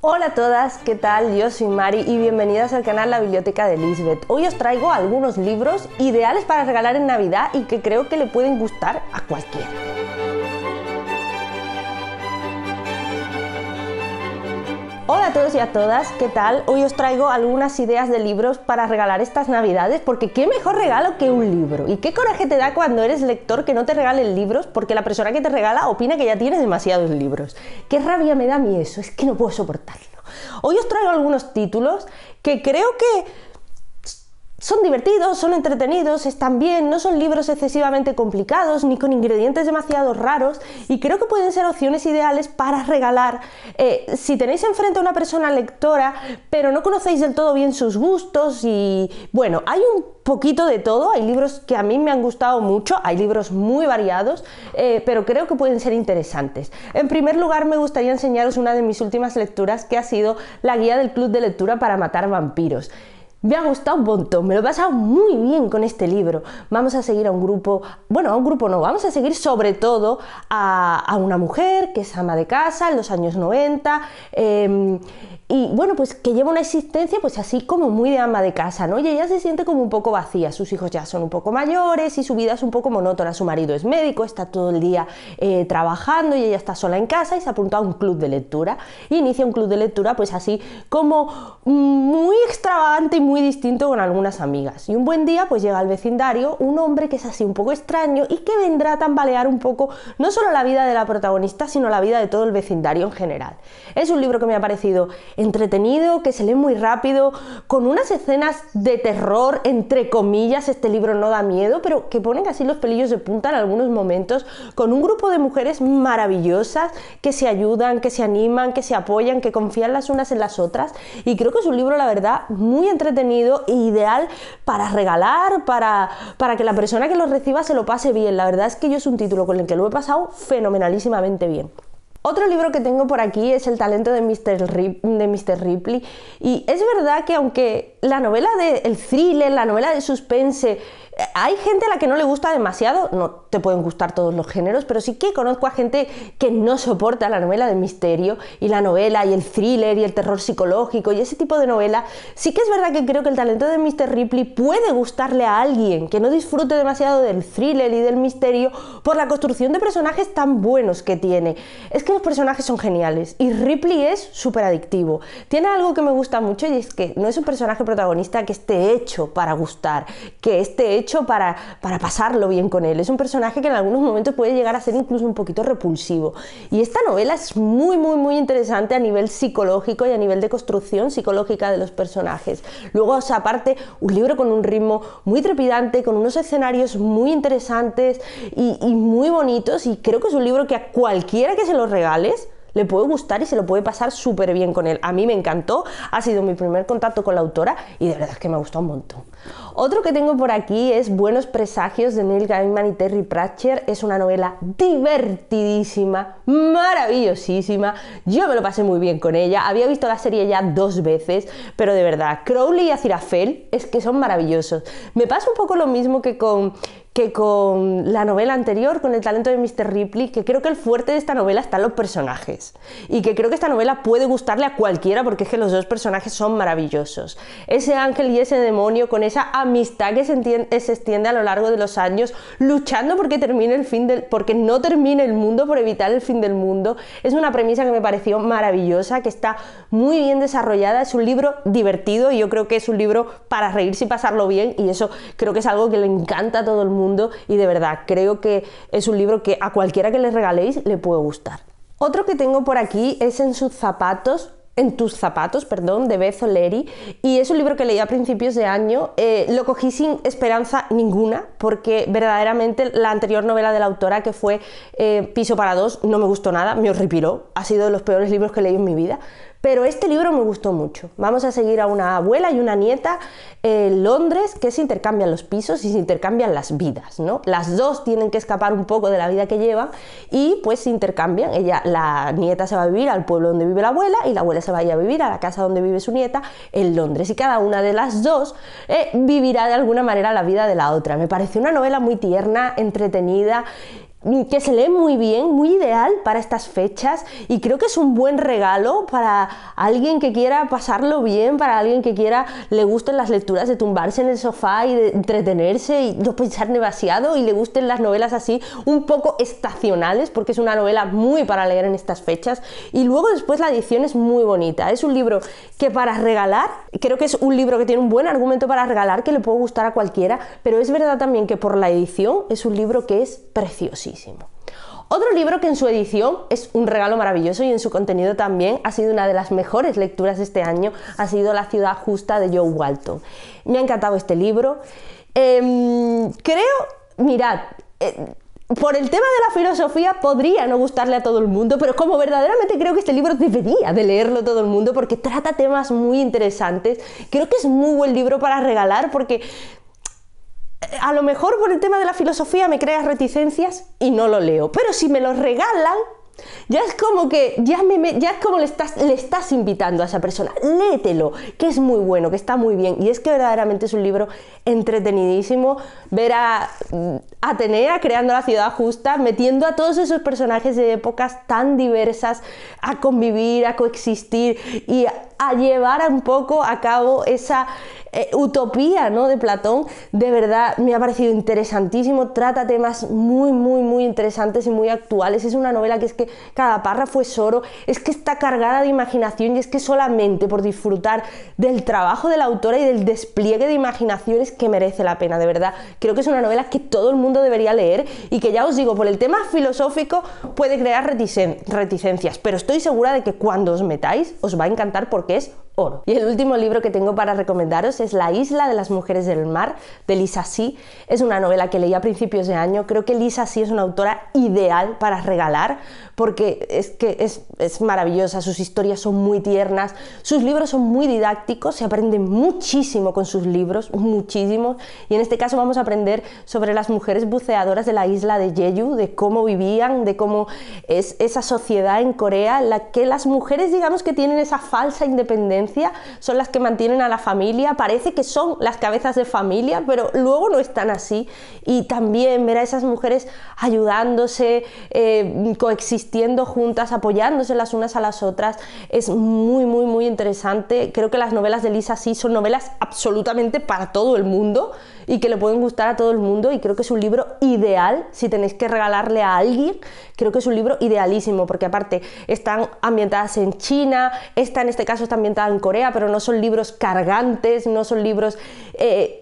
Hola a todas, ¿qué tal? Yo soy Mari y bienvenidas al canal La Biblioteca de Lisbeth. Hoy os traigo algunos libros ideales para regalar en Navidad y que creo que le pueden gustar a cualquiera. Hola a todos y a todas, ¿qué tal? Hoy os traigo algunas ideas de libros para regalar estas navidades, porque qué mejor regalo que un libro. Y qué coraje te da cuando eres lector que no te regalen libros, porque la persona que te regala opina que ya tienes demasiados libros. Qué rabia me da a mí eso, es que no puedo soportarlo. Hoy os traigo algunos títulos que creo que son divertidos, son entretenidos, están bien, no son libros excesivamente complicados ni con ingredientes demasiado raros y creo que pueden ser opciones ideales para regalar. Eh, si tenéis enfrente a una persona lectora pero no conocéis del todo bien sus gustos y bueno, hay un poquito de todo, hay libros que a mí me han gustado mucho, hay libros muy variados, eh, pero creo que pueden ser interesantes. En primer lugar me gustaría enseñaros una de mis últimas lecturas que ha sido la guía del Club de Lectura para Matar Vampiros. Me ha gustado un montón, me lo he pasado muy bien con este libro. Vamos a seguir a un grupo, bueno, a un grupo no, vamos a seguir sobre todo a, una mujer que es ama de casa en los años 90 em, y bueno, pues que lleva una existencia pues así como muy de ama de casa, ¿no? Y ella se siente como un poco vacía, sus hijos ya son un poco mayores y su vida es un poco monótona, su marido es médico, está todo el día eh, trabajando y ella está sola en casa y se apunta a un club de lectura y inicia un club de lectura pues así como muy extravagante y muy distinto con algunas amigas. Y un buen día pues llega al vecindario un hombre que es así un poco extraño y que vendrá a tambalear un poco no solo la vida de la protagonista, sino la vida de todo el vecindario en general. Es un libro que me ha parecido entretenido, que se lee muy rápido, con unas escenas de terror, entre comillas, este libro no da miedo, pero que ponen así los pelillos de punta en algunos momentos, con un grupo de mujeres maravillosas que se ayudan, que se animan, que se apoyan, que confían las unas en las otras. Y creo que es un libro, la verdad, muy entretenido e ideal para regalar, para, para que la persona que lo reciba se lo pase bien. La verdad es que yo es un título con el que lo he pasado fenomenalísimamente bien. Otro libro que tengo por aquí es El talento de Mr. de Ripley. Y es verdad que aunque la novela del thriller, la novela de suspense, hay gente a la que no le gusta demasiado, no te pueden gustar todos los géneros, pero sí que conozco a gente que no soporta la novela de misterio y la novela y el thriller y el terror psicológico y ese tipo de novela. Sí que es verdad que creo que el talento de Mr. Ripley puede gustarle a alguien que no disfrute demasiado del thriller y del misterio por la construcción de personajes tan buenos que tiene. Es que los personajes son geniales y Ripley es súper adictivo. Tiene algo que me gusta mucho y es que no es un personaje protagonista que esté hecho para gustar, que esté hecho para, para pasarlo bien con él. Es un personaje que en algunos momentos puede llegar a ser incluso un poquito repulsivo. Y esta novela es muy, muy, muy interesante a nivel psicológico y a nivel de construcción psicológica de los personajes. Luego, aparte, un libro con un ritmo muy trepidante, con unos escenarios muy interesantes y, muy bonitos. Y creo que es un libro que a cualquiera que se lo regales, le puede gustar y se lo puede pasar súper bien con él. A mí me encantó, ha sido mi primer contacto con la autora y de verdad es que me gustó un montón. Otro que tengo por aquí es Buenos Presagios de Neil Gaiman y Terry Pratchett. Es una novela divertidísima, maravillosísima. Yo me lo pasé muy bien con ella. Había visto la serie ya dos veces, pero de verdad, Crowley y Aziraphale es que son maravillosos. Me pasa un poco lo mismo que con, que con la novela anterior, con el talento de Mr. Ripley, que creo que el fuerte de esta novela están los personajes. Y que creo que esta novela puede gustarle a cualquiera porque es que los dos personajes son maravillosos. Ese ángel y ese demonio con esa amistad que eh, se, extiende a lo largo de los años, luchando porque termine el fin del, porque no termine el mundo, por evitar el fin del mundo. Es una premisa que me pareció maravillosa, que está muy bien desarrollada. Es un libro divertido y yo creo que es un libro para reírse y pasarlo bien. Y eso creo que es algo que le encanta a todo el mundo. Y de verdad, creo que es un libro que a cualquiera que le regaléis le puede gustar. Otro que tengo por aquí es En sus zapatos en tus zapatos, perdón, de Beth O'Leary. Y es un libro que leí a principios de año. Eh, lo cogí sin esperanza ninguna, porque verdaderamente la anterior novela de la autora, que fue eh, Piso para dos, no me gustó nada, me horripiló. Ha sido de los peores libros que leí en mi vida. Pero este libro me gustó mucho. Vamos a seguir a una abuela y una nieta en eh, Londres que se intercambian los pisos y se intercambian las vidas, ¿no? Las dos tienen que escapar un poco de la vida que llevan y pues se intercambian. Ella, la nieta se va a vivir al pueblo donde vive la abuela y la abuela se vaya a vivir a la casa donde vive su nieta en Londres y cada una de las dos eh, vivirá de alguna manera la vida de la otra. Me parece una novela muy tierna, entretenida que se lee muy bien, muy ideal para estas fechas y creo que es un buen regalo para alguien que quiera pasarlo bien, para alguien que quiera, le gusten las lecturas de tumbarse en el sofá y de entretenerse y no pensar demasiado y le gusten las novelas así un poco estacionales porque es una novela muy para leer en estas fechas y luego después la edición es muy bonita, es un libro que para regalar, creo que es un libro que tiene un buen argumento para regalar que le puede gustar a cualquiera, pero es verdad también que por la edición es un libro que es precioso otro libro que en su edición es un regalo maravilloso y en su contenido también ha sido una de las mejores lecturas este año, ha sido La ciudad justa de Joe Walton. Me ha encantado este libro. Em, creo, mirad, eh, por el tema de la filosofía podría no gustarle a todo el mundo, pero como verdaderamente creo que este libro debería de leerlo todo el mundo porque trata temas muy interesantes. Creo que es muy buen libro para regalar porque a lo mejor por el tema de la filosofía me creas reticencias y no lo leo, pero si me lo regalan, ya es como que, ya, ya es como le estás, le estás invitando a esa persona, léetelo, que es muy bueno, que está muy bien, y es que verdaderamente es un libro entretenidísimo, ver a Atenea creando la ciudad justa, metiendo a todos esos personajes de épocas tan diversas a convivir, a coexistir y a llevar un poco a cabo esa eh, utopía ¿no? de Platón, de verdad me ha parecido interesantísimo, trata temas muy, muy, muy interesantes y muy actuales. Es una novela que es que cada párrafo es oro, es que está cargada de imaginación y es que solamente por disfrutar del trabajo de la autora y del despliegue de imaginaciones que merece la pena, de verdad. Creo que es una novela que todo el mundo debería leer y que ya os digo, por el tema filosófico puede crear reticencias, pero estoy segura de que cuando os metáis os va a encantar porque es y el último libro que tengo para recomendaros es La isla de las mujeres del mar de Lisa Si. Es una novela que leí a principios de año. Creo que Lisa Si es una autora ideal para regalar porque es que es, maravillosa, sus historias son muy tiernas, sus libros son muy didácticos, se aprende muchísimo con sus libros, muchísimo. Y en este caso vamos a aprender sobre las mujeres buceadoras de la isla de Jeju, de cómo vivían, de cómo es esa sociedad en Corea la que las mujeres digamos que tienen esa falsa independencia son las que mantienen a la familia, parece que son las cabezas de familia, pero luego no están así. Y también ver a esas mujeres ayudándose, eh, coexistiendo juntas, apoyándose las unas a las otras, es muy, muy, muy interesante. Creo que las novelas de Lisa sí son novelas absolutamente para todo el mundo y que le pueden gustar a todo el mundo y creo que es un libro ideal si tenéis que regalarle a alguien, creo que es un libro idealísimo porque aparte están ambientadas en China, está en este caso está ambientada en Corea, pero no son libros cargantes, no son libros eh,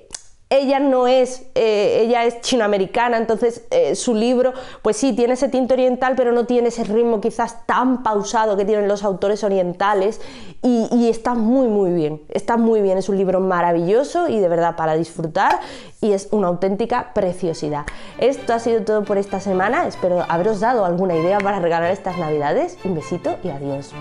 ella no es, eh, ella es chinoamericana, entonces eh, su libro, pues sí, tiene ese tinte oriental, pero no tiene ese ritmo quizás tan pausado que tienen los autores orientales y, y, está muy, muy bien, está muy bien, es un libro maravilloso y de verdad para disfrutar y es una auténtica preciosidad. Esto ha sido todo por esta semana, espero haberos dado alguna idea para regalar estas navidades, un besito y adiós.